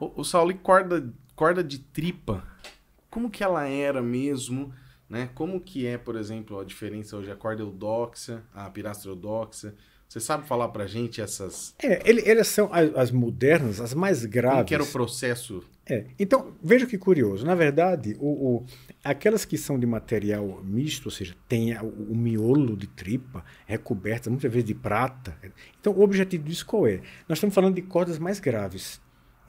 O, o Sauli, corda, corda de tripa, como que ela era mesmo? Né? Como que é, por exemplo, a diferença hoje a corda eudoxa, a pirastra eudoxa? Você sabe falar pra gente essas... É, ele, elas são as, as, modernas, as mais graves. Como que era o processo? É, então, veja que curioso. Na verdade, o, o aquelas que são de material misto, ou seja, tem o, o miolo de tripa recoberta muitas vezes de prata. Então, o objetivo disso qual é? Nós estamos falando de cordas mais graves.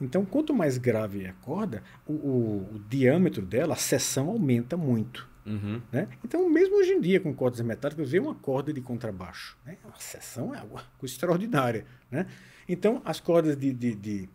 Então, quanto mais grave é a corda, o, o, o diâmetro dela, a seção aumenta muito. Uhum. Né? Então, mesmo hoje em dia, com cordas metálicas, vê uma corda de contrabaixo. Né? A seção é algo extraordinária. Né? Então, as cordas de, de, de,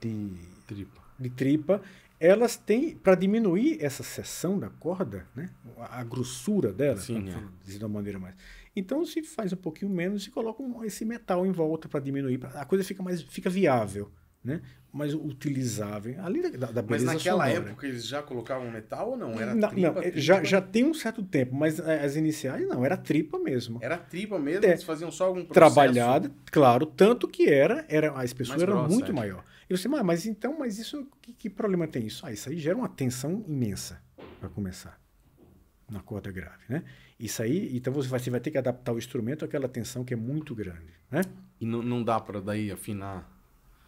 de tripa. de tripa, elas têm, para diminuir essa seção da corda, né? a, a grossura dela, Sim, é. dizer de uma maneira mais. Então, se faz um pouquinho menos e coloca um, esse metal em volta para diminuir, pra, a coisa fica mais fica viável né? Mas utilizável. Ali da, da beleza Mas naquela sonora. época eles já colocavam metal ou não? Era não, tripa, não tripa? Já, já tem um certo tempo, mas é, as iniciais não, era tripa mesmo. Era tripa mesmo, é, eles faziam só algum processo. Trabalhada, claro, tanto que era, era a espessura era grossa, muito é. maior. E você, ah, mas então, mas isso, que, que problema tem isso? Ah, isso aí gera uma tensão imensa, para começar, na corda grave, né? Isso aí, então você vai, você vai ter que adaptar o instrumento àquela tensão que é muito grande, né? E não, não dá para daí afinar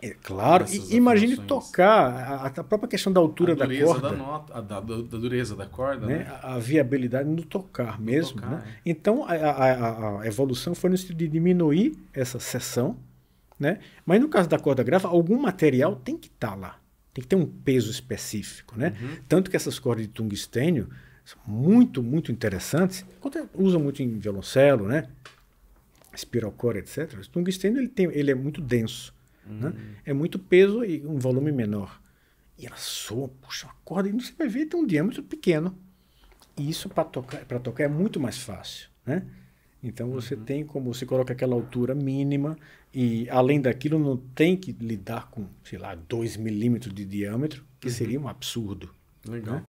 é, claro, e imagine tocar a, a, própria questão da altura da corda. Da, nota, a, da, da, dureza da corda. Né? né? A, a viabilidade no tocar mesmo. Né? Tocar, né? é. Então a, a, evolução foi no sentido de diminuir essa seção. Né? Mas no caso da corda grava, algum material tem que estar tá lá. Tem que ter um peso específico. Né? Uhum. Tanto que essas cordas de tungstênio são muito, muito interessantes. É, usam muito em violoncelo, né? espirocore, etc. O tungstênio ele, tem, ele é muito denso. Né? Hum. É muito peso e um volume menor. E ela soa, puxa, uma corda, e você vai ver, tem um diâmetro pequeno. E isso para tocar, tocar é muito mais fácil. Né? Então você uhum. tem como você coloca aquela altura mínima e além daquilo não tem que lidar com, sei lá, 2 milímetros de diâmetro, que uhum. seria um absurdo. Legal. Né?